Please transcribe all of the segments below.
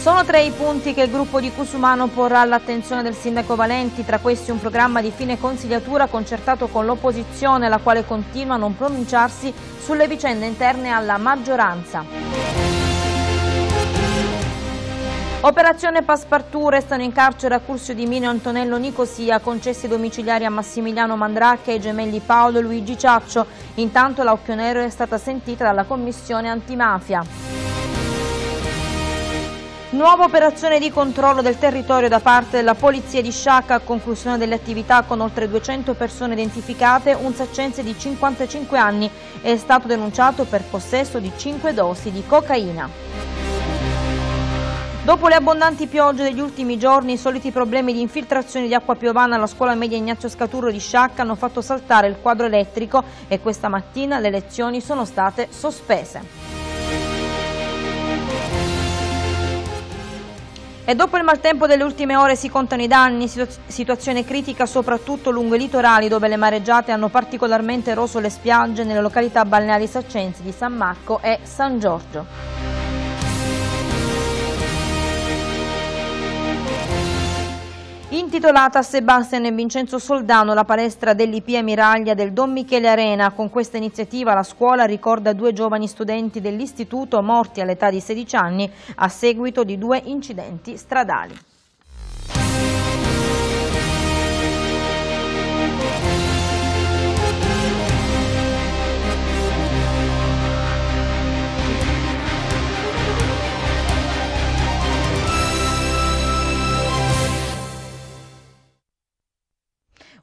Sono tre i punti che il gruppo di Cusumano porrà all'attenzione del sindaco Valenti, tra questi un programma di fine consigliatura concertato con l'opposizione, la quale continua a non pronunciarsi sulle vicende interne alla maggioranza. Operazione Passepartout, restano in carcere a Cursio di Mino Antonello Nicosia, concessi domiciliari a Massimiliano Mandracca e ai gemelli Paolo e Luigi Ciaccio. Intanto l'Occhio Nero è stata sentita dalla Commissione Antimafia. Nuova operazione di controllo del territorio da parte della polizia di Sciacca a conclusione delle attività con oltre 200 persone identificate, un saccense di 55 anni è stato denunciato per possesso di 5 dosi di cocaina. Dopo le abbondanti piogge degli ultimi giorni, i soliti problemi di infiltrazione di acqua piovana alla scuola media Ignazio Scaturro di Sciacca hanno fatto saltare il quadro elettrico e questa mattina le lezioni sono state sospese. E dopo il maltempo delle ultime ore si contano i danni, situazione critica soprattutto lungo i litorali dove le mareggiate hanno particolarmente eroso le spiagge nelle località balneari saccensi di San Marco e San Giorgio. Intitolata a Sebastian e Vincenzo Soldano la palestra dell'IP Miraglia del Don Michele Arena, con questa iniziativa la scuola ricorda due giovani studenti dell'istituto morti all'età di 16 anni a seguito di due incidenti stradali.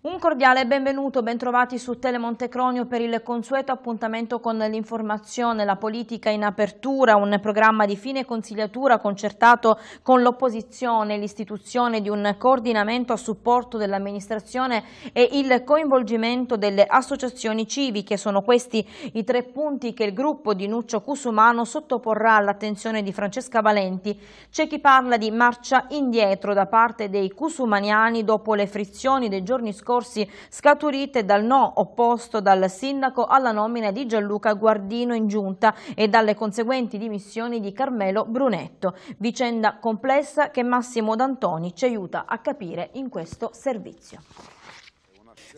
Un cordiale benvenuto, bentrovati su Telemonte Cronio per il consueto appuntamento con l'informazione, la politica in apertura, un programma di fine consigliatura concertato con l'opposizione, l'istituzione di un coordinamento a supporto dell'amministrazione e il coinvolgimento delle associazioni civiche. Sono questi i tre punti che il gruppo di Nuccio Cusumano sottoporrà all'attenzione di Francesca Valenti. C'è chi parla di marcia indietro da parte dei cusumaniani dopo le frizioni dei giorni scorsi scorsi scaturite dal no opposto dal sindaco alla nomina di Gianluca Guardino in giunta e dalle conseguenti dimissioni di Carmelo Brunetto. Vicenda complessa che Massimo D'Antoni ci aiuta a capire in questo servizio.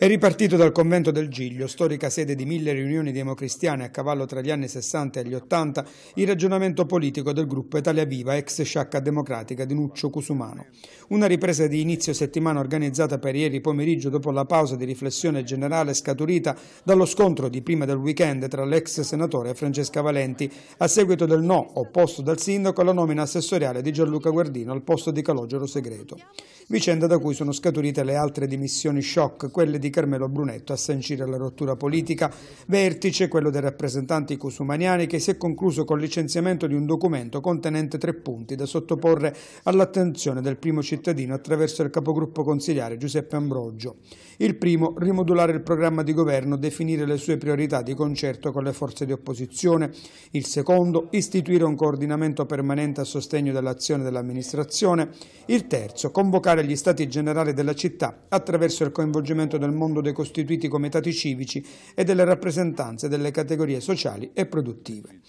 È ripartito dal convento del Giglio, storica sede di mille riunioni democristiane a cavallo tra gli anni 60 e gli 80, il ragionamento politico del gruppo Italia Viva, ex sciacca democratica di Nuccio Cusumano. Una ripresa di inizio settimana organizzata per ieri pomeriggio dopo la pausa di riflessione generale scaturita dallo scontro di prima del weekend tra l'ex senatore Francesca Valenti, a seguito del no opposto dal sindaco alla nomina assessoriale di Gianluca Guardino al posto di Calogero Segreto. Vicenda da cui sono scaturite le altre dimissioni shock, quelle di di Carmelo Brunetto a sancire la rottura politica. Vertice, quello dei rappresentanti cusumaniani, che si è concluso col licenziamento di un documento contenente tre punti da sottoporre all'attenzione del primo cittadino attraverso il capogruppo consigliare Giuseppe Ambrogio. Il primo, rimodulare il programma di governo, definire le sue priorità di concerto con le forze di opposizione. Il secondo, istituire un coordinamento permanente a sostegno dell'azione dell'amministrazione. Il terzo, convocare gli stati generali della città attraverso il coinvolgimento del mondo mondo dei costituiti comitati civici e delle rappresentanze delle categorie sociali e produttive.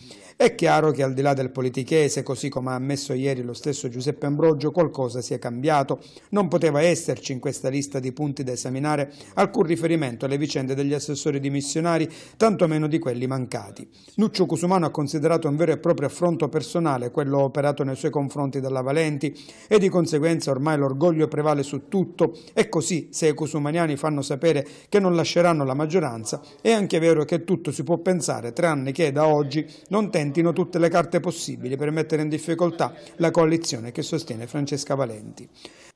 È chiaro che al di là del politichese, così come ha ammesso ieri lo stesso Giuseppe Ambrogio, qualcosa si è cambiato. Non poteva esserci in questa lista di punti da esaminare alcun riferimento alle vicende degli assessori dimissionari, tantomeno di quelli mancati. Nuccio Cusumano ha considerato un vero e proprio affronto personale quello operato nei suoi confronti dalla Valenti e di conseguenza ormai l'orgoglio prevale su tutto e così se i cusumaniani fanno sapere che non lasceranno la maggioranza è anche vero che tutto si può pensare tranne che da oggi non tende tentino tutte le carte possibili per mettere in difficoltà la coalizione che sostiene Francesca Valenti.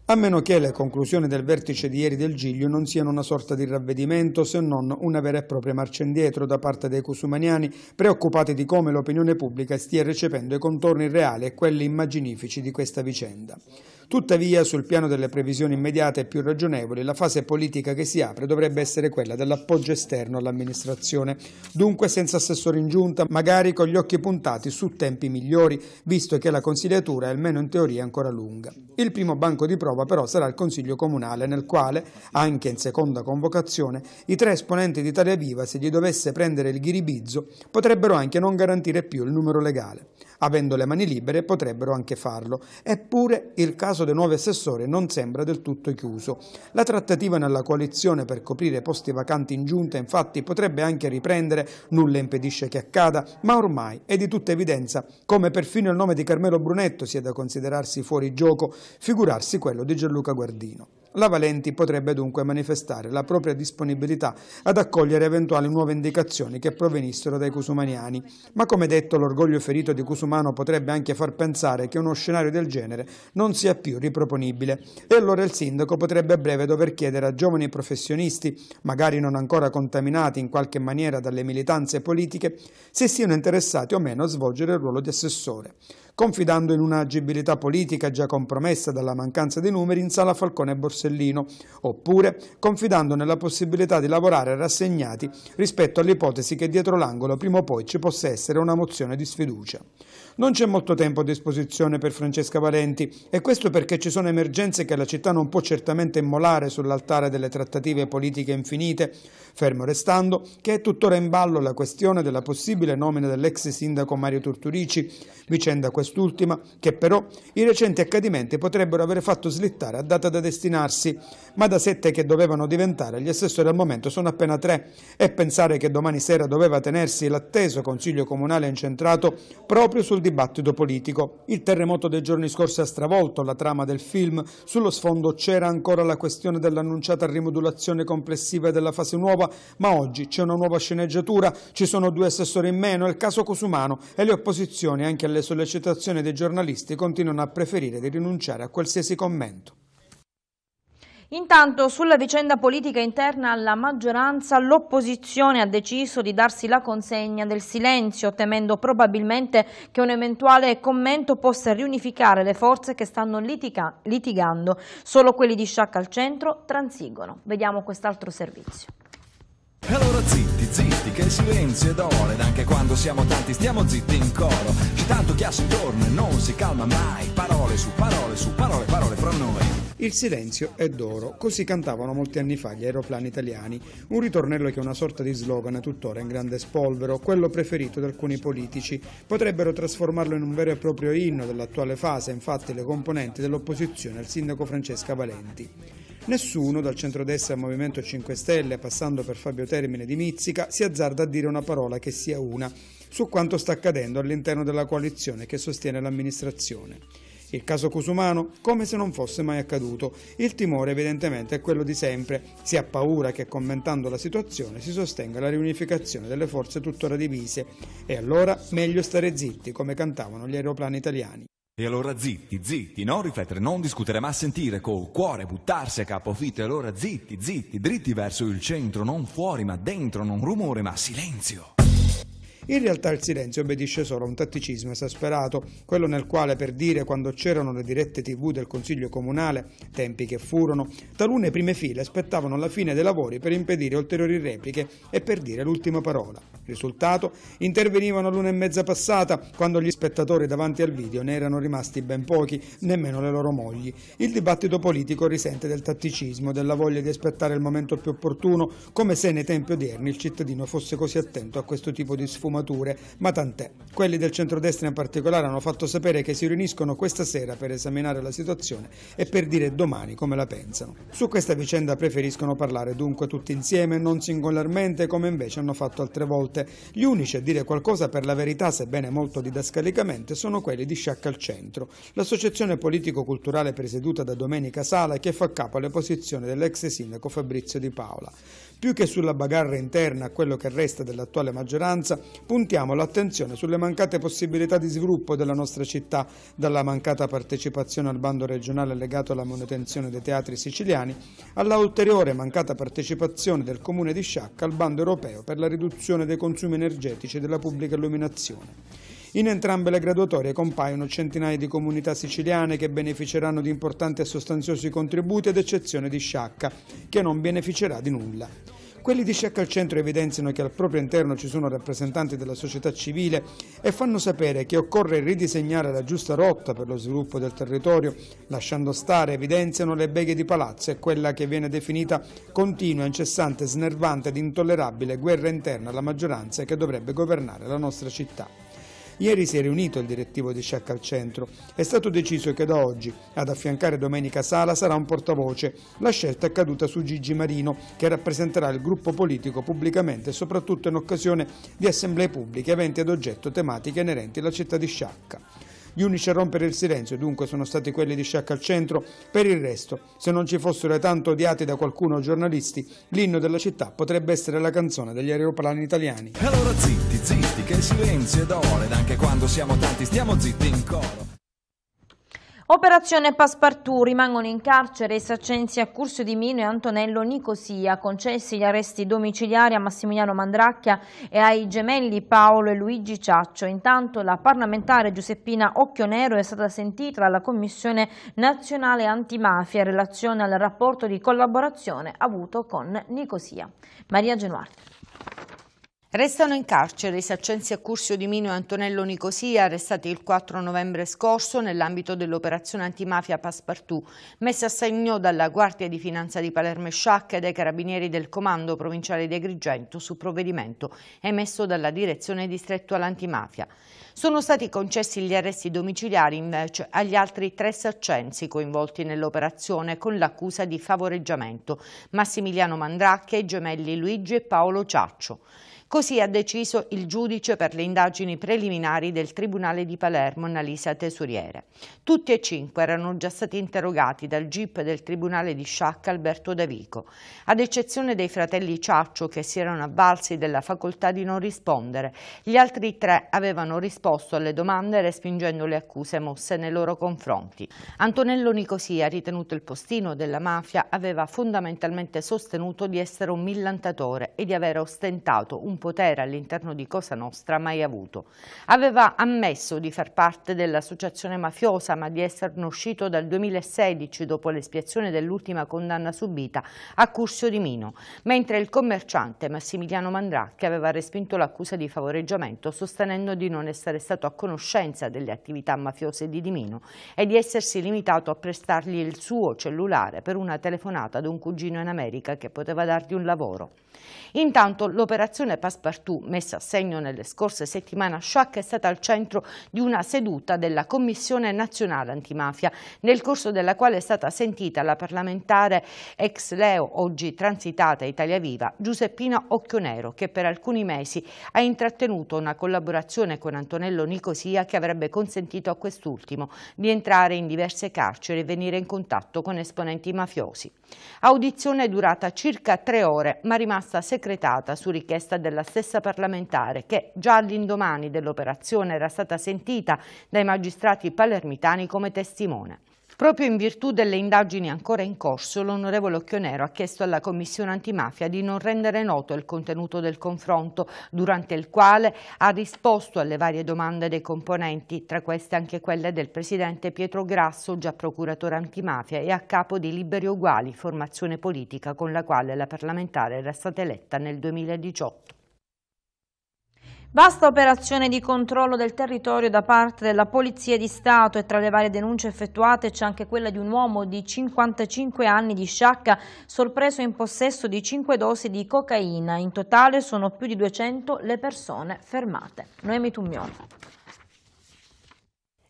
A meno che le conclusioni del vertice di ieri del Giglio non siano una sorta di ravvedimento se non una vera e propria marcia indietro da parte dei cusumaniani preoccupati di come l'opinione pubblica stia recependo i contorni reali e quelli immaginifici di questa vicenda. Tuttavia, sul piano delle previsioni immediate e più ragionevoli, la fase politica che si apre dovrebbe essere quella dell'appoggio esterno all'amministrazione, dunque senza assessore in giunta, magari con gli occhi puntati su tempi migliori, visto che la consigliatura, è almeno in teoria, ancora lunga. Il primo banco di prova però sarà il Consiglio Comunale, nel quale, anche in seconda convocazione, i tre esponenti di Italia Viva, se gli dovesse prendere il ghiribizzo, potrebbero anche non garantire più il numero legale avendo le mani libere potrebbero anche farlo. Eppure il caso del nuovo assessore non sembra del tutto chiuso. La trattativa nella coalizione per coprire posti vacanti in giunta infatti potrebbe anche riprendere, nulla impedisce che accada, ma ormai è di tutta evidenza come perfino il nome di Carmelo Brunetto sia da considerarsi fuori gioco, figurarsi quello di Gianluca Guardino. La Valenti potrebbe dunque manifestare la propria disponibilità ad accogliere eventuali nuove indicazioni che provenissero dai cusumaniani, ma come detto l'orgoglio ferito di Cusumano potrebbe anche far pensare che uno scenario del genere non sia più riproponibile e allora il sindaco potrebbe a breve dover chiedere a giovani professionisti, magari non ancora contaminati in qualche maniera dalle militanze politiche, se siano interessati o meno a svolgere il ruolo di assessore confidando in un'agibilità politica già compromessa dalla mancanza di numeri in sala Falcone e Borsellino, oppure confidando nella possibilità di lavorare rassegnati rispetto all'ipotesi che dietro l'angolo prima o poi ci possa essere una mozione di sfiducia. Non c'è molto tempo a disposizione per Francesca Valenti e questo perché ci sono emergenze che la città non può certamente immolare sull'altare delle trattative politiche infinite, fermo restando che è tuttora in ballo la questione della possibile nomina dell'ex sindaco Mario Turturici, vicenda quest'ultima che però i recenti accadimenti potrebbero aver fatto slittare a data da destinarsi, ma da sette che dovevano diventare gli assessori al momento sono appena tre e pensare che domani sera doveva tenersi l'atteso Consiglio Comunale incentrato proprio sul dibattito politico. Il terremoto dei giorni scorsi ha stravolto la trama del film, sullo sfondo c'era ancora la questione dell'annunciata rimodulazione complessiva della fase nuova, ma oggi c'è una nuova sceneggiatura, ci sono due assessori in meno, il caso Cosumano e le opposizioni anche alle sollecitazioni dei giornalisti continuano a preferire di rinunciare a qualsiasi commento. Intanto sulla vicenda politica interna alla maggioranza l'opposizione ha deciso di darsi la consegna del silenzio temendo probabilmente che un eventuale commento possa riunificare le forze che stanno litiga litigando. Solo quelli di Sciacca al centro transigono. Vediamo quest'altro servizio. Allora zitti, zitti che il silenzio è d'oro ed anche quando siamo tanti stiamo zitti in coro. C'è tanto chiasso intorno e non si calma mai, parole su parole su parole, parole fra noi. Il silenzio è d'oro, così cantavano molti anni fa gli aeroplani italiani, un ritornello che è una sorta di slogan tuttora in grande spolvero, quello preferito da alcuni politici. Potrebbero trasformarlo in un vero e proprio inno dell'attuale fase, infatti le componenti dell'opposizione al sindaco Francesca Valenti. Nessuno, dal centrodestra al Movimento 5 Stelle, passando per Fabio Termine di Mizzica, si azzarda a dire una parola che sia una su quanto sta accadendo all'interno della coalizione che sostiene l'amministrazione. Il caso Cusumano, come se non fosse mai accaduto. Il timore evidentemente è quello di sempre. Si ha paura che commentando la situazione si sostenga la riunificazione delle forze tuttora divise. E allora meglio stare zitti, come cantavano gli aeroplani italiani. E allora zitti, zitti, non riflettere, non discutere, ma sentire col cuore, buttarsi a capofitto. E allora zitti, zitti, dritti verso il centro, non fuori ma dentro, non rumore ma silenzio. In realtà il silenzio obbedisce solo a un tatticismo esasperato, quello nel quale per dire quando c'erano le dirette tv del Consiglio Comunale, tempi che furono, talune prime file aspettavano la fine dei lavori per impedire ulteriori repliche e per dire l'ultima parola. Risultato? Intervenivano l'una e mezza passata, quando gli spettatori davanti al video ne erano rimasti ben pochi, nemmeno le loro mogli. Il dibattito politico risente del tatticismo, della voglia di aspettare il momento più opportuno, come se nei tempi odierni il cittadino fosse così attento a questo tipo di sfumature sfumature, ma tant'è. Quelli del centrodestra in particolare hanno fatto sapere che si riuniscono questa sera per esaminare la situazione e per dire domani come la pensano. Su questa vicenda preferiscono parlare dunque tutti insieme, non singolarmente come invece hanno fatto altre volte. Gli unici a dire qualcosa per la verità, sebbene molto didascalicamente, sono quelli di Sciacca al Centro, l'associazione politico-culturale presieduta da Domenica Sala che fa capo alle posizioni dell'ex sindaco Fabrizio Di Paola. Più che sulla bagarra interna a quello che resta dell'attuale maggioranza, puntiamo l'attenzione sulle mancate possibilità di sviluppo della nostra città, dalla mancata partecipazione al bando regionale legato alla manutenzione dei teatri siciliani, alla ulteriore mancata partecipazione del Comune di Sciacca al bando europeo per la riduzione dei consumi energetici della pubblica illuminazione. In entrambe le graduatorie compaiono centinaia di comunità siciliane che beneficeranno di importanti e sostanziosi contributi ad eccezione di Sciacca, che non beneficerà di nulla. Quelli di Sciacca al Centro evidenziano che al proprio interno ci sono rappresentanti della società civile e fanno sapere che occorre ridisegnare la giusta rotta per lo sviluppo del territorio, lasciando stare, evidenziano, le beghe di palazzo e quella che viene definita continua, incessante, snervante ed intollerabile guerra interna alla maggioranza che dovrebbe governare la nostra città. Ieri si è riunito il direttivo di Sciacca al Centro. È stato deciso che da oggi ad affiancare Domenica Sala sarà un portavoce. La scelta è caduta su Gigi Marino, che rappresenterà il gruppo politico pubblicamente e soprattutto in occasione di assemblee pubbliche eventi ad oggetto tematiche inerenti alla città di Sciacca. Gli unici a rompere il silenzio dunque sono stati quelli di Sciacca al centro, per il resto, se non ci fossero tanto odiati da qualcuno giornalisti, l'inno della città potrebbe essere la canzone degli aeroplani italiani. E allora zitti, zitti, che il silenzio è d'oro ed anche quando siamo tanti stiamo zitti in coro. Operazione Passepartout, rimangono in carcere i saccensi a Curso di Mino e Antonello Nicosia, concessi gli arresti domiciliari a Massimiliano Mandracchia e ai gemelli Paolo e Luigi Ciaccio. Intanto la parlamentare Giuseppina Occhionero è stata sentita dalla Commissione Nazionale Antimafia in relazione al rapporto di collaborazione avuto con Nicosia. Maria Genuarte. Restano in carcere i saccensi a Cursio di Mino e Antonello Nicosia, arrestati il 4 novembre scorso nell'ambito dell'operazione antimafia Passepartout, messa a segno dalla Guardia di Finanza di Palermo e Sciacca e dai Carabinieri del Comando Provinciale di Agrigento su provvedimento emesso dalla Direzione Distretto all'Antimafia. Sono stati concessi gli arresti domiciliari invece agli altri tre saccensi coinvolti nell'operazione con l'accusa di favoreggiamento, Massimiliano Mandracche, i gemelli Luigi e Paolo Ciaccio. Così ha deciso il giudice per le indagini preliminari del Tribunale di Palermo, Annalisa Tesuriere. Tutti e cinque erano già stati interrogati dal GIP del Tribunale di Sciacca Alberto Davico, ad eccezione dei fratelli Ciaccio che si erano avvalsi della facoltà di non rispondere. Gli altri tre avevano risposto alle domande respingendo le accuse mosse nei loro confronti. Antonello Nicosia, ritenuto il postino della mafia, aveva fondamentalmente sostenuto di essere un millantatore e di aver ostentato un alcun potere all'interno di Cosa Nostra mai avuto. Aveva ammesso di far parte dell'associazione mafiosa ma di esserne uscito dal 2016 dopo l'espiazione dell'ultima condanna subita a Cursio di Mino, mentre il commerciante Massimiliano Mandracchi aveva respinto l'accusa di favoreggiamento sostenendo di non essere stato a conoscenza delle attività mafiose di Dimino e di essersi limitato a prestargli il suo cellulare per una telefonata ad un cugino in America che poteva dargli un lavoro. Intanto l'operazione Passepartout messa a segno nelle scorse settimane a Sciacca è stata al centro di una seduta della Commissione Nazionale Antimafia, nel corso della quale è stata sentita la parlamentare ex Leo, oggi transitata Italia Viva, Giuseppina Occhionero, che per alcuni mesi ha intrattenuto una collaborazione con Antonello Nicosia che avrebbe consentito a quest'ultimo di entrare in diverse carceri e venire in contatto con esponenti mafiosi. Audizione durata circa tre ore, ma rimasta secretata su richiesta della della stessa parlamentare che già all'indomani dell'operazione era stata sentita dai magistrati palermitani come testimone. Proprio in virtù delle indagini ancora in corso, l'onorevole Occhionero ha chiesto alla Commissione antimafia di non rendere noto il contenuto del confronto, durante il quale ha risposto alle varie domande dei componenti, tra queste anche quelle del presidente Pietro Grasso, già procuratore antimafia e a capo di Liberi Uguali, formazione politica con la quale la parlamentare era stata eletta nel 2018. Vasta operazione di controllo del territorio da parte della Polizia di Stato e tra le varie denunce effettuate c'è anche quella di un uomo di 55 anni di Sciacca sorpreso in possesso di 5 dosi di cocaina. In totale sono più di 200 le persone fermate. Noemi Tugnolo.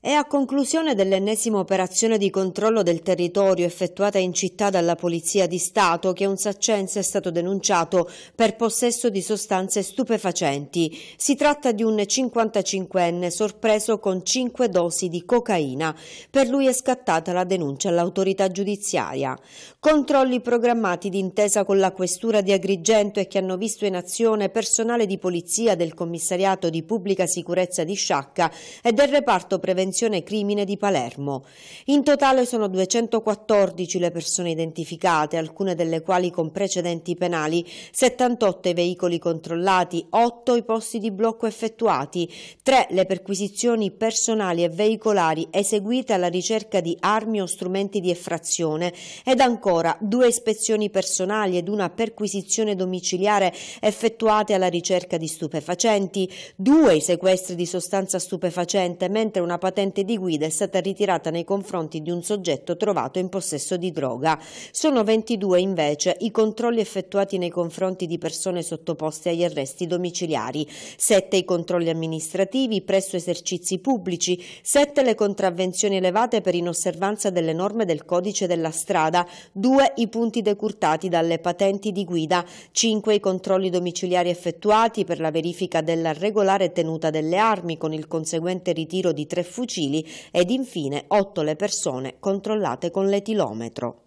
È a conclusione dell'ennesima operazione di controllo del territorio effettuata in città dalla Polizia di Stato che un saccense è stato denunciato per possesso di sostanze stupefacenti. Si tratta di un 55enne sorpreso con 5 dosi di cocaina. Per lui è scattata la denuncia all'autorità giudiziaria. Controlli programmati d'intesa con la Questura di Agrigento e che hanno visto in azione personale di polizia del Commissariato di Pubblica Sicurezza di Sciacca e del reparto prevenzione Convenzione Crimine di Palermo. In totale sono 214 le persone identificate, alcune delle quali con precedenti penali, 78 i veicoli controllati, 8 i posti di blocco effettuati, 3 le perquisizioni personali e veicolari eseguite alla ricerca di armi o strumenti di effrazione ed ancora 2 ispezioni personali ed una perquisizione domiciliare effettuate alla ricerca di stupefacenti, 2 i sequestri di sostanza stupefacente, mentre una patente studente di guida è stata ritirata nei confronti di un soggetto trovato in possesso di droga. Sono 22 invece i controlli effettuati nei confronti di persone sottoposte agli arresti domiciliari, 7 i controlli amministrativi presso esercizi pubblici, 7 le contravvenzioni elevate per inosservanza delle norme del codice della strada, 2 i punti decurtati dalle patenti di guida, 5 i controlli domiciliari effettuati per la verifica della regolare tenuta delle armi con il conseguente ritiro di tre fucili fucili ed infine 8 le persone controllate con l'etilometro.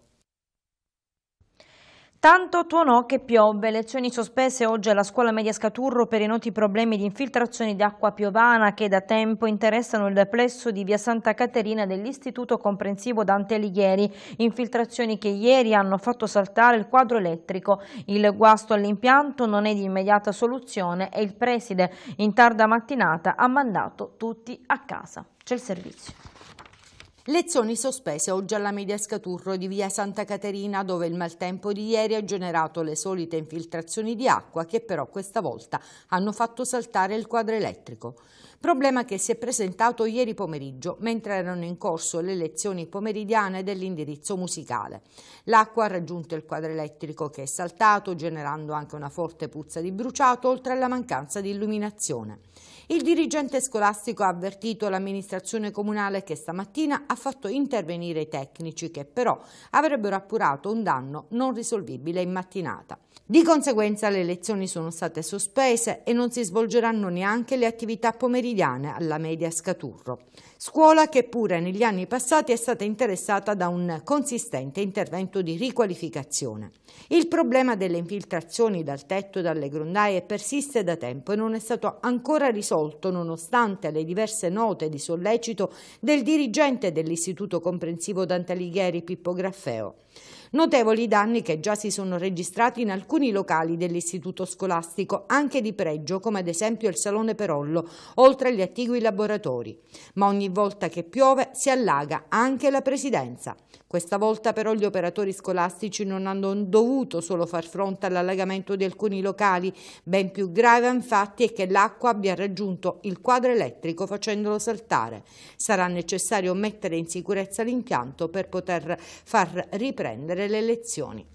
Tanto tuonò che piove, lezioni sospese oggi alla scuola media Scaturro per i noti problemi di infiltrazioni di acqua piovana che da tempo interessano il deplesso di via Santa Caterina dell'Istituto Comprensivo Dante Alighieri, infiltrazioni che ieri hanno fatto saltare il quadro elettrico. Il guasto all'impianto non è di immediata soluzione e il preside in tarda mattinata ha mandato tutti a casa c'è il servizio. Lezioni sospese oggi alla media Scaturro di via Santa Caterina dove il maltempo di ieri ha generato le solite infiltrazioni di acqua che però questa volta hanno fatto saltare il quadro elettrico. Problema che si è presentato ieri pomeriggio mentre erano in corso le lezioni pomeridiane dell'indirizzo musicale. L'acqua ha raggiunto il quadro elettrico che è saltato generando anche una forte puzza di bruciato oltre alla mancanza di illuminazione. Il dirigente scolastico ha avvertito l'amministrazione comunale che stamattina ha fatto intervenire i tecnici che però avrebbero appurato un danno non risolvibile in mattinata. Di conseguenza le lezioni sono state sospese e non si svolgeranno neanche le attività pomeridiane alla media Scaturro, scuola che pure negli anni passati è stata interessata da un consistente intervento di riqualificazione. Il problema delle infiltrazioni dal tetto e dalle grondaie persiste da tempo e non è stato ancora risolto nonostante le diverse note di sollecito del dirigente dell'Istituto Comprensivo Dante Alighieri Pippo Graffeo. Notevoli i danni che già si sono registrati in alcuni locali dell'istituto scolastico, anche di pregio, come ad esempio il Salone Perollo, oltre agli attigui laboratori. Ma ogni volta che piove si allaga anche la presidenza. Questa volta però gli operatori scolastici non hanno dovuto solo far fronte all'allagamento di alcuni locali, ben più grave infatti è che l'acqua abbia raggiunto il quadro elettrico facendolo saltare. Sarà necessario mettere in sicurezza l'impianto per poter far riprendere le lezioni.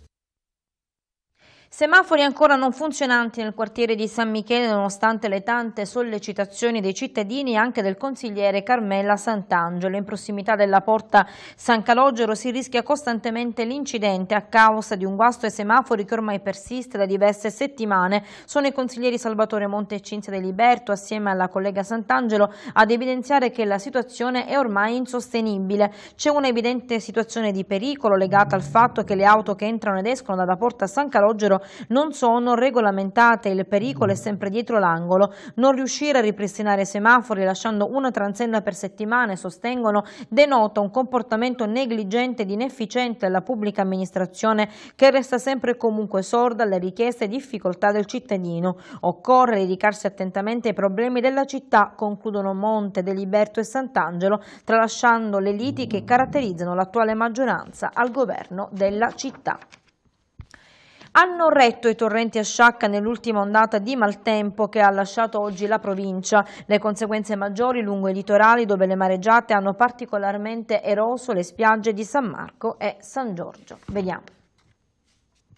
Semafori ancora non funzionanti nel quartiere di San Michele nonostante le tante sollecitazioni dei cittadini e anche del consigliere Carmela Sant'Angelo. In prossimità della porta San Calogero si rischia costantemente l'incidente a causa di un guasto ai semafori che ormai persiste da diverse settimane. Sono i consiglieri Salvatore Monte e Cinzia De Liberto assieme alla collega Sant'Angelo ad evidenziare che la situazione è ormai insostenibile. C'è un'evidente situazione di pericolo legata al fatto che le auto che entrano ed escono dalla porta San Calogero non sono regolamentate, il pericolo è mm. sempre dietro l'angolo, non riuscire a ripristinare i semafori lasciando una transenna per settimane, sostengono, denota un comportamento negligente ed inefficiente della pubblica amministrazione che resta sempre e comunque sorda alle richieste e difficoltà del cittadino. Occorre dedicarsi attentamente ai problemi della città, concludono Monte, Deliberto e Sant'Angelo, tralasciando le liti che caratterizzano l'attuale maggioranza al governo della città hanno retto i torrenti a sciacca nell'ultima ondata di maltempo che ha lasciato oggi la provincia. Le conseguenze maggiori lungo i litorali dove le mareggiate hanno particolarmente eroso le spiagge di San Marco e San Giorgio. Vediamo.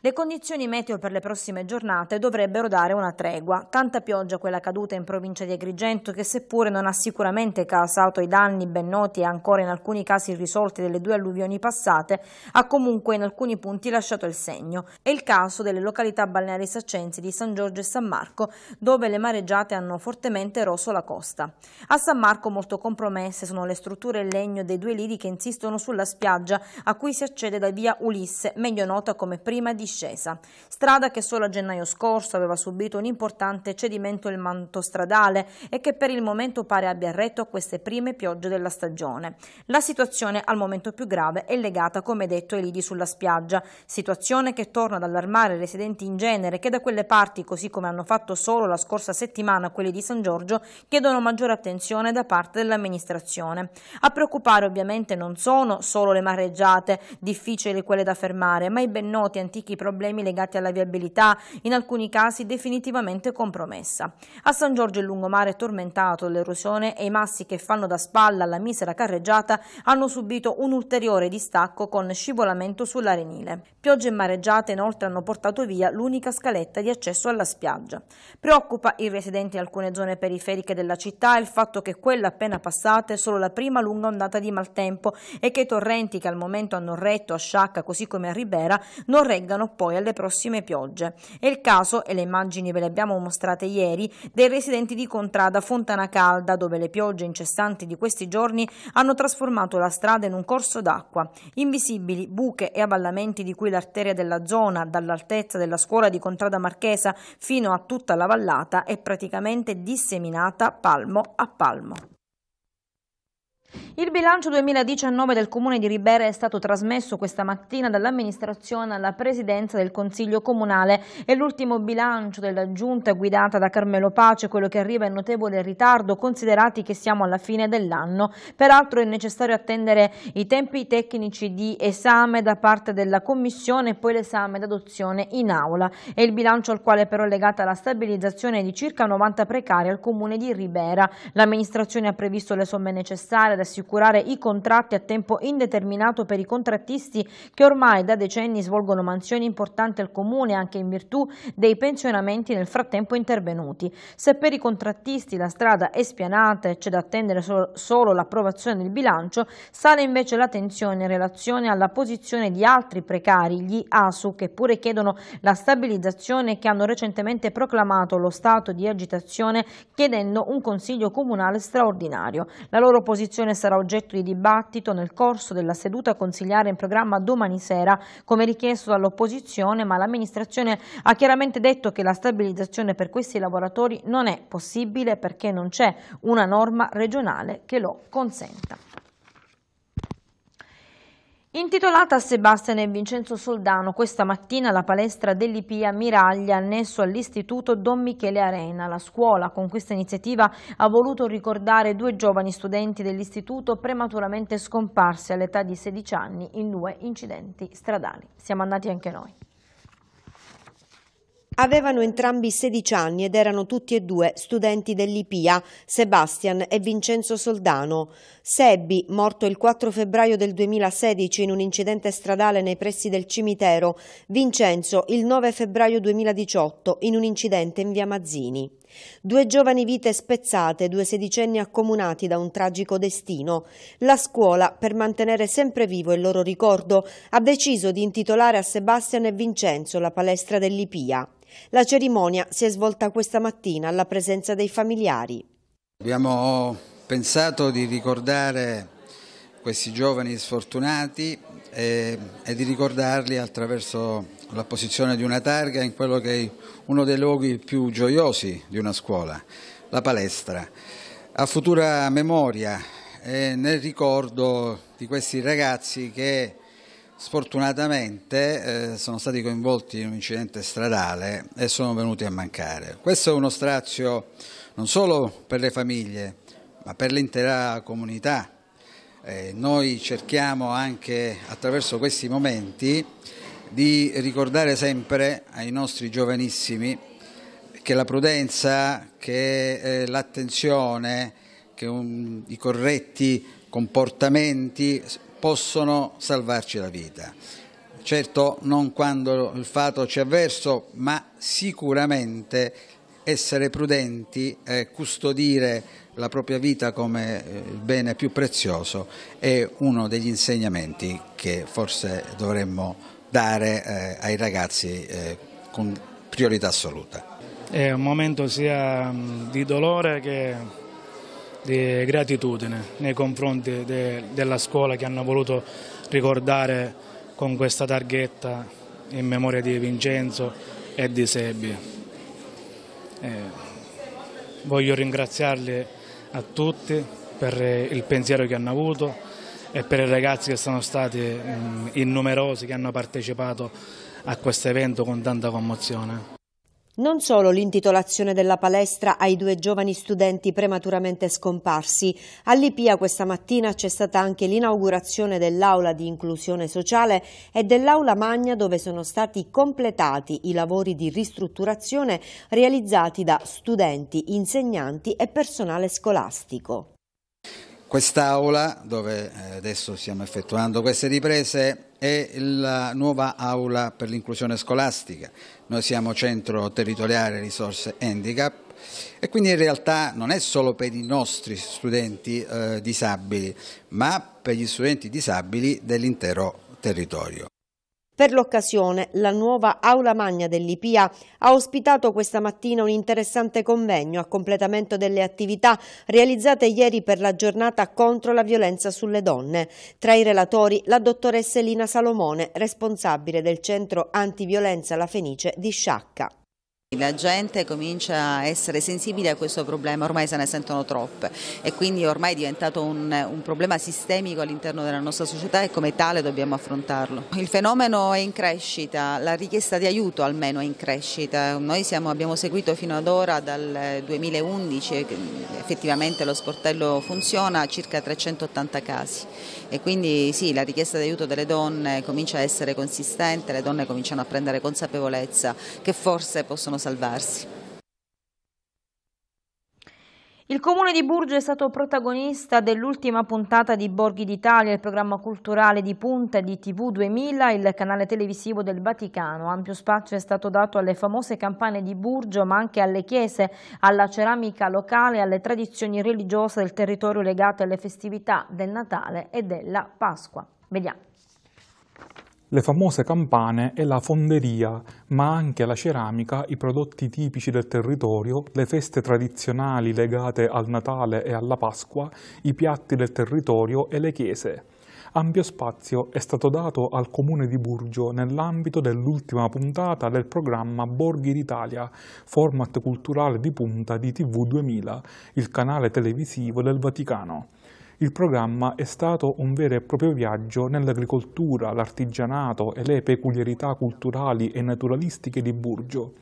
Le condizioni meteo per le prossime giornate dovrebbero dare una tregua. Tanta pioggia quella caduta in provincia di Agrigento che seppure non ha sicuramente causato i danni ben noti e ancora in alcuni casi risolti delle due alluvioni passate, ha comunque in alcuni punti lasciato il segno. È il caso delle località balneari saccensi di San Giorgio e San Marco, dove le mareggiate hanno fortemente eroso la costa. A San Marco molto compromesse sono le strutture in legno dei due lidi che insistono sulla spiaggia a cui si accede da via Ulisse, meglio nota come prima di discesa, strada che solo a gennaio scorso aveva subito un importante cedimento il manto stradale e che per il momento pare abbia retto a queste prime piogge della stagione. La situazione al momento più grave è legata, come detto, ai lidi sulla spiaggia, situazione che torna ad allarmare i residenti in genere che da quelle parti, così come hanno fatto solo la scorsa settimana quelli di San Giorgio, chiedono maggiore attenzione da parte dell'amministrazione. A preoccupare ovviamente non sono solo le mareggiate, difficili quelle da fermare, ma i ben noti antichi problemi legati alla viabilità, in alcuni casi definitivamente compromessa. A San Giorgio il lungomare è tormentato dall'erosione e i massi che fanno da spalla alla misera carreggiata hanno subito un ulteriore distacco con scivolamento sull'arenile. Piogge e mareggiate inoltre hanno portato via l'unica scaletta di accesso alla spiaggia. Preoccupa i residenti in alcune zone periferiche della città il fatto che quella appena passata è solo la prima lunga ondata di maltempo e che i torrenti che al momento hanno retto a Sciacca così come a Ribera non reggano riserveranno poi alle prossime piogge. È il caso, e le immagini ve le abbiamo mostrate ieri, dei residenti di Contrada Fontana Calda, dove le piogge incessanti di questi giorni hanno trasformato la strada in un corso d'acqua. Invisibili buche e avvallamenti di cui l'arteria della zona, dall'altezza della scuola di Contrada Marchesa fino a tutta la vallata, è praticamente disseminata palmo a palmo. Il bilancio 2019 del Comune di Ribera è stato trasmesso questa mattina dall'amministrazione alla presidenza del Consiglio Comunale e l'ultimo bilancio della giunta guidata da Carmelo Pace, quello che arriva in notevole ritardo considerati che siamo alla fine dell'anno. Peraltro è necessario attendere i tempi tecnici di esame da parte della Commissione e poi l'esame d'adozione in aula. È il bilancio al quale però è legata la stabilizzazione di circa 90 precari al Comune di Ribera. L'amministrazione ha previsto le somme necessarie ad assicurare i contratti a tempo indeterminato per i contrattisti che ormai da decenni svolgono mansioni importanti al Comune anche in virtù dei pensionamenti nel frattempo intervenuti. Se per i contrattisti la strada è spianata e c'è da attendere solo, l'approvazione del bilancio, sale invece la tensione in relazione alla posizione di altri precari, gli ASU, che pure chiedono la stabilizzazione e che hanno recentemente proclamato lo stato di agitazione chiedendo un consiglio comunale straordinario. La loro posizione questione sarà oggetto di dibattito nel corso della seduta consigliare in programma domani sera, come richiesto dall'opposizione, ma l'amministrazione ha chiaramente detto che la stabilizzazione per questi lavoratori non è possibile perché non c'è una norma regionale che lo consenta. Intitolata a Sebastian e Vincenzo Soldano, questa mattina la palestra dell'IPIA Miraglia annesso all'Istituto Don Michele Arena. La scuola con questa iniziativa ha voluto ricordare due giovani studenti dell'istituto prematuramente scomparsi all'età di 16 anni in due incidenti stradali. Siamo andati anche noi. Avevano entrambi 16 anni ed erano tutti e due studenti dell'IPIA, Sebastian e Vincenzo Soldano. Sebbi, morto il 4 febbraio del 2016 in un incidente stradale nei pressi del cimitero, Vincenzo il 9 febbraio 2018 in un incidente in via Mazzini. Due giovani vite spezzate, due sedicenni accomunati da un tragico destino. La scuola, per mantenere sempre vivo il loro ricordo, ha deciso di intitolare a Sebastian e Vincenzo la palestra dell'Ipia. La cerimonia si è svolta questa mattina alla presenza dei familiari. Abbiamo pensato di ricordare questi giovani sfortunati e, eh, e di ricordarli attraverso l'apposizione di una targa in quello che è uno dei luoghi più gioiosi di una scuola, la palestra. A futura memoria e nel ricordo di questi ragazzi che sfortunatamente eh, sono stati coinvolti in un incidente stradale e sono venuti a mancare. Questo è uno strazio non solo per le famiglie, ma per l'intera comunità eh, noi cerchiamo anche attraverso questi momenti di ricordare sempre ai nostri giovanissimi che la prudenza, che eh, l'attenzione, che un, i corretti comportamenti possono salvarci la vita. Certo non quando il fato ci è avverso, ma sicuramente essere prudenti, eh, custodire la propria vita come eh, il bene più prezioso è uno degli insegnamenti che forse dovremmo dare eh, ai ragazzi eh, con priorità assoluta. È un momento sia mm, di dolore che di gratitudine nei confronti de, della scuola che hanno voluto ricordare con questa targhetta in memoria di Vincenzo e di Sebbi. Eh, voglio ringraziarli a tutti per eh, il pensiero che hanno avuto e per i ragazzi che sono stati mm, in che hanno partecipato a questo evento con tanta commozione. Non solo l'intitolazione della palestra ai due giovani studenti prematuramente scomparsi, all'IPIA questa mattina c'è stata anche l'inaugurazione dell'aula di inclusione sociale e dell'aula magna dove sono stati completati i lavori di ristrutturazione realizzati da studenti, insegnanti e personale scolastico. Quest'aula, dove eh, adesso stiamo effettuando queste riprese, è la nuova aula per l'inclusione scolastica noi siamo centro territoriale risorse handicap e quindi in realtà non è solo per i nostri studenti eh, disabili ma per gli studenti disabili dell'intero territorio. Per l'occasione, la nuova aula magna dell'IPIA ha ospitato questa mattina un interessante convegno a completamento delle attività realizzate ieri per la giornata contro la violenza sulle donne. Tra i relatori la dottoressa Elina Salomone, responsabile del centro antiviolenza La Fenice di Sciacca. La gente comincia a essere sensibile a questo problema, ormai se ne sentono troppe e quindi ormai è diventato un, un problema sistemico all'interno della nostra società e come tale dobbiamo affrontarlo. Il fenomeno è in crescita, la richiesta di aiuto almeno è in crescita. Noi siamo, abbiamo seguito fino ad ora dal 2011, effettivamente lo sportello funziona, circa 380 casi e quindi sì, la richiesta di aiuto delle donne comincia a essere consistente, le donne cominciano a prendere consapevolezza che forse possono possono salvarsi. Il comune di Burgio è stato protagonista dell'ultima puntata di Borghi d'Italia, il programma culturale di punta di TV 2000, il canale televisivo del Vaticano. Ampio spazio è stato dato alle famose campane di Burgio, ma anche alle chiese, alla ceramica locale, alle tradizioni religiose del territorio legate alle festività del Natale e della Pasqua. Vediamo le famose campane e la fonderia, ma anche la ceramica, i prodotti tipici del territorio, le feste tradizionali legate al Natale e alla Pasqua, i piatti del territorio e le chiese. Ampio spazio è stato dato al comune di Burgio nell'ambito dell'ultima puntata del programma Borghi d'Italia, format culturale di punta di TV 2000, il canale televisivo del Vaticano il programma è stato un vero e proprio viaggio nell'agricoltura, l'artigianato e le peculiarità culturali e naturalistiche di Burgio.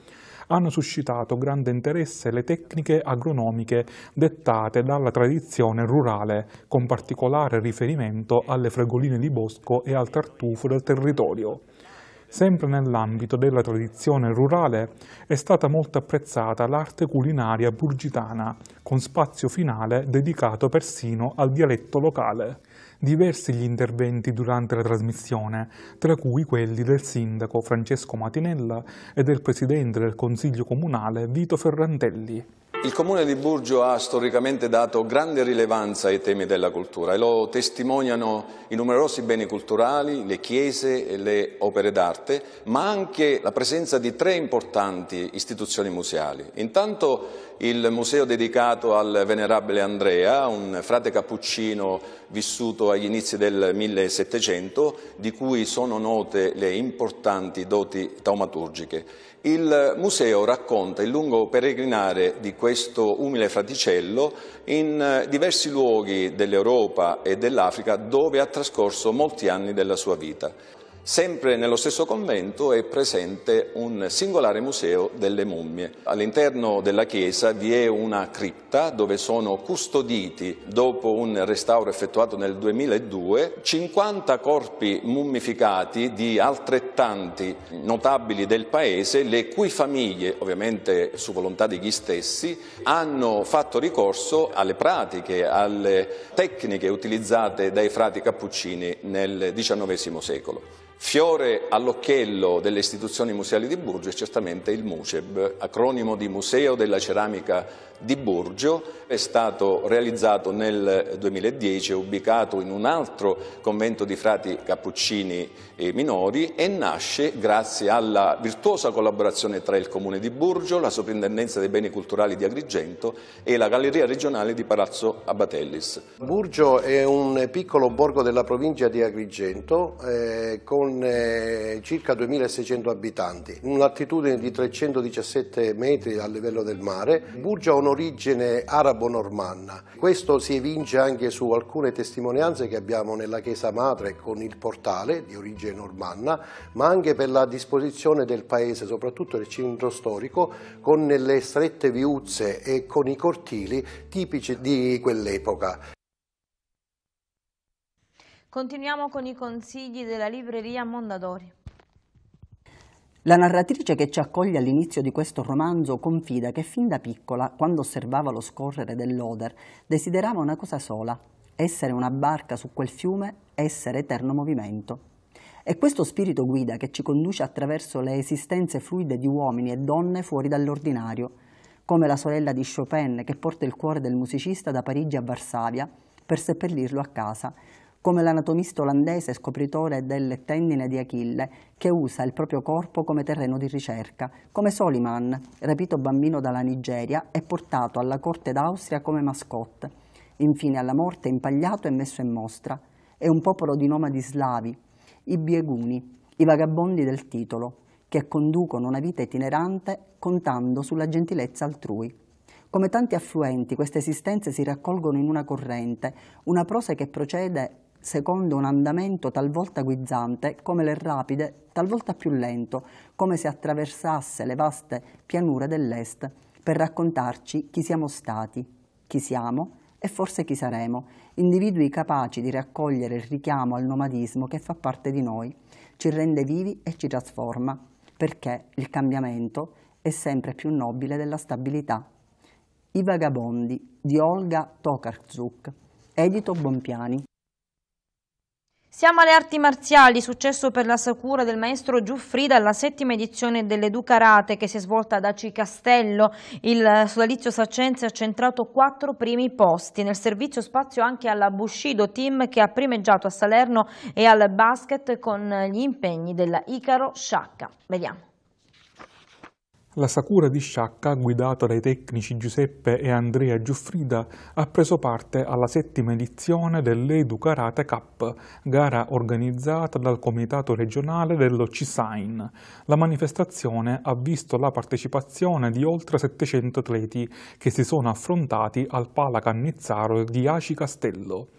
Hanno suscitato grande interesse le tecniche agronomiche dettate dalla tradizione rurale, con particolare riferimento alle fragoline di bosco e al tartufo del territorio. Sempre nell'ambito della tradizione rurale è stata molto apprezzata l'arte culinaria burgitana, con spazio finale dedicato persino al dialetto locale. Diversi gli interventi durante la trasmissione, tra cui quelli del sindaco Francesco Matinella e del presidente del Consiglio Comunale Vito Ferrantelli. Il Comune di Burgio ha storicamente dato grande rilevanza ai temi della cultura e lo testimoniano i numerosi beni culturali, le chiese e le opere d'arte, ma anche la presenza di tre importanti istituzioni museali. Intanto il museo dedicato al Venerabile Andrea, un frate cappuccino vissuto agli inizi del 1700, di cui sono note le importanti doti taumaturgiche. Il museo racconta il lungo peregrinare di questo umile fraticello in eh, diversi luoghi dell'Europa e dell'Africa dove ha trascorso molti anni della sua vita. Sempre nello stesso convento è presente un singolare museo delle mummie. All'interno della chiesa vi è una cripta dove sono custoditi, dopo un restauro effettuato nel 2002, 50 corpi mummificati di altrettanti notabili del paese, le cui famiglie, ovviamente su volontà degli stessi, hanno fatto ricorso alle pratiche, alle tecniche utilizzate dai frati cappuccini nel XIX secolo. Fiore all'occhiello delle istituzioni museali di Burgio è certamente il MUCEB, acronimo di Museo della Ceramica di Burgio, è stato realizzato nel 2010, ubicato in un altro convento di frati cappuccini minori e nasce grazie alla virtuosa collaborazione tra il Comune di Burgio, la Soprintendenza dei Beni Culturali di Agrigento e la Galleria Regionale di Palazzo Abatellis. Burgio è un piccolo borgo della provincia di Agrigento eh, con con eh, circa 2.600 abitanti, un'altitudine di 317 metri a livello del mare. Burgia ha un'origine arabo-normanna, questo si evince anche su alcune testimonianze che abbiamo nella chiesa madre con il portale di origine normanna, ma anche per la disposizione del paese, soprattutto del centro storico, con le strette viuzze e con i cortili tipici di quell'epoca. Continuiamo con i consigli della libreria Mondadori. La narratrice che ci accoglie all'inizio di questo romanzo confida che fin da piccola, quando osservava lo scorrere dell'Oder, desiderava una cosa sola, essere una barca su quel fiume, essere eterno movimento. È questo spirito guida che ci conduce attraverso le esistenze fluide di uomini e donne fuori dall'ordinario, come la sorella di Chopin che porta il cuore del musicista da Parigi a Varsavia per seppellirlo a casa, come l'anatomista olandese scopritore delle tendine di Achille, che usa il proprio corpo come terreno di ricerca, come Soliman, rapito bambino dalla Nigeria e portato alla corte d'Austria come mascotte, infine alla morte impagliato e messo in mostra. È un popolo di nomadi slavi, i bieguni, i vagabondi del titolo, che conducono una vita itinerante contando sulla gentilezza altrui. Come tanti affluenti, queste esistenze si raccolgono in una corrente, una prose che procede secondo un andamento talvolta guizzante, come le rapide, talvolta più lento, come se attraversasse le vaste pianure dell'est, per raccontarci chi siamo stati, chi siamo e forse chi saremo, individui capaci di raccogliere il richiamo al nomadismo che fa parte di noi, ci rende vivi e ci trasforma, perché il cambiamento è sempre più nobile della stabilità. I vagabondi di Olga Tokarczuk, edito Bompiani. Siamo alle arti marziali, successo per la Sakura del maestro Giuffrida alla settima edizione delle Ducarate che si è svolta ad Aci Castello. Il sodalizio Sacenze ha centrato quattro primi posti. Nel servizio spazio anche alla Bushido Team che ha primeggiato a Salerno e al basket con gli impegni della Icaro Sciacca. Vediamo. La Sakura di Sciacca, guidata dai tecnici Giuseppe e Andrea Giuffrida, ha preso parte alla settima edizione dell'Edu Karate Cup, gara organizzata dal Comitato regionale dello CISAIN. La manifestazione ha visto la partecipazione di oltre 700 atleti che si sono affrontati al Pala Cannizzaro di Aci Castello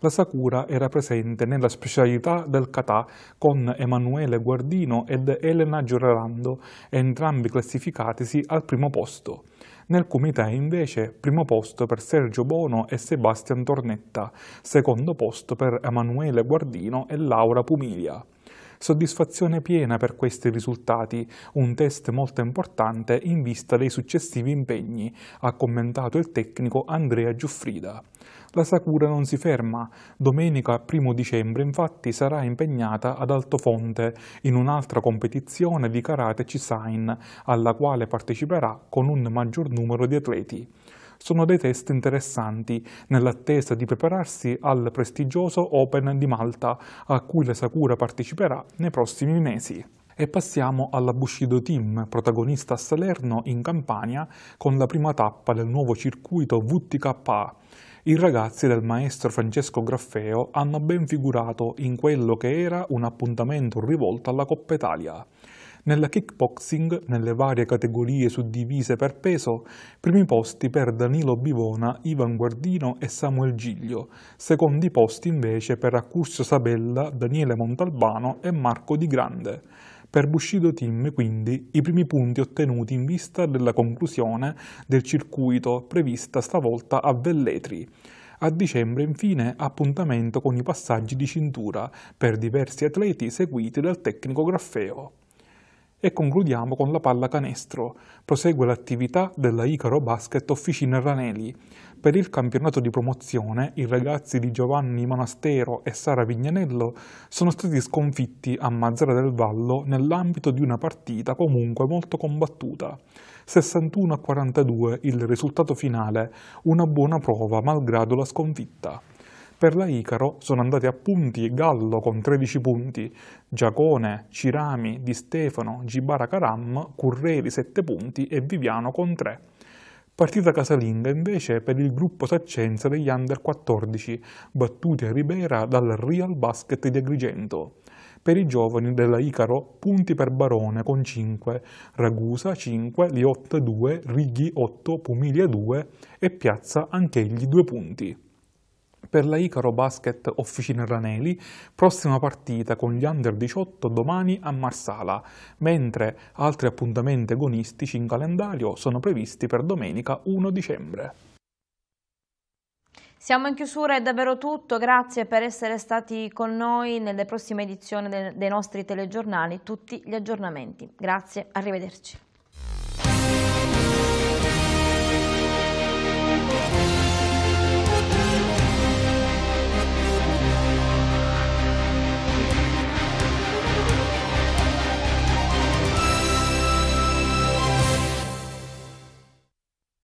la Sakura era presente nella specialità del kata con Emanuele Guardino ed Elena Giorarando, entrambi classificatisi al primo posto. Nel Kumite invece primo posto per Sergio Bono e Sebastian Tornetta, secondo posto per Emanuele Guardino e Laura Pumiglia. Soddisfazione piena per questi risultati, un test molto importante in vista dei successivi impegni, ha commentato il tecnico Andrea Giuffrida. La Sakura non si ferma. Domenica 1 dicembre infatti sarà impegnata ad Altofonte in un'altra competizione di karate Cisain alla quale parteciperà con un maggior numero di atleti sono dei test interessanti nell'attesa di prepararsi al prestigioso Open di Malta a cui la Sakura parteciperà nei prossimi mesi. E passiamo alla Bushido Team, protagonista a Salerno in Campania con la prima tappa del nuovo circuito VTKA. I ragazzi del maestro Francesco Graffeo hanno ben figurato in quello che era un appuntamento rivolto alla Coppa Italia. Nel kickboxing, nelle varie categorie suddivise per peso, primi posti per Danilo Bivona, Ivan Guardino e Samuel Giglio, secondi posti invece per Accursio Sabella, Daniele Montalbano e Marco Di Grande. Per Bushido Team, quindi, i primi punti ottenuti in vista della conclusione del circuito prevista stavolta a Velletri. A dicembre, infine, appuntamento con i passaggi di cintura per diversi atleti seguiti dal tecnico Graffeo e concludiamo con la pallacanestro. Prosegue l'attività della Icaro Basket Officina Ranelli. Per il campionato di promozione i ragazzi di Giovanni Monastero e Sara Vignanello sono stati sconfitti a Mazzara del Vallo nell'ambito di una partita comunque molto combattuta. 61 42 il risultato finale, una buona prova malgrado la sconfitta. Per la Icaro sono andati a punti Gallo con 13 punti, Giacone, Cirami, Di Stefano, Gibara Caram, Curreri 7 punti e Viviano con 3. Partita casalinga invece per il gruppo Saccenza degli Under 14, battuti a Ribera dal Real Basket di Agrigento. Per i giovani della Icaro, punti per Barone con 5, Ragusa 5, Liotta 2, Righi 8, Pumilia 2 e Piazza anch'egli 2 punti. Per la Icaro Basket Officina Ranelli, prossima partita con gli Under 18 domani a Marsala, mentre altri appuntamenti agonistici in calendario sono previsti per domenica 1 dicembre. Siamo in chiusura, è davvero tutto, grazie per essere stati con noi nelle prossime edizioni dei nostri telegiornali, tutti gli aggiornamenti. Grazie, arrivederci.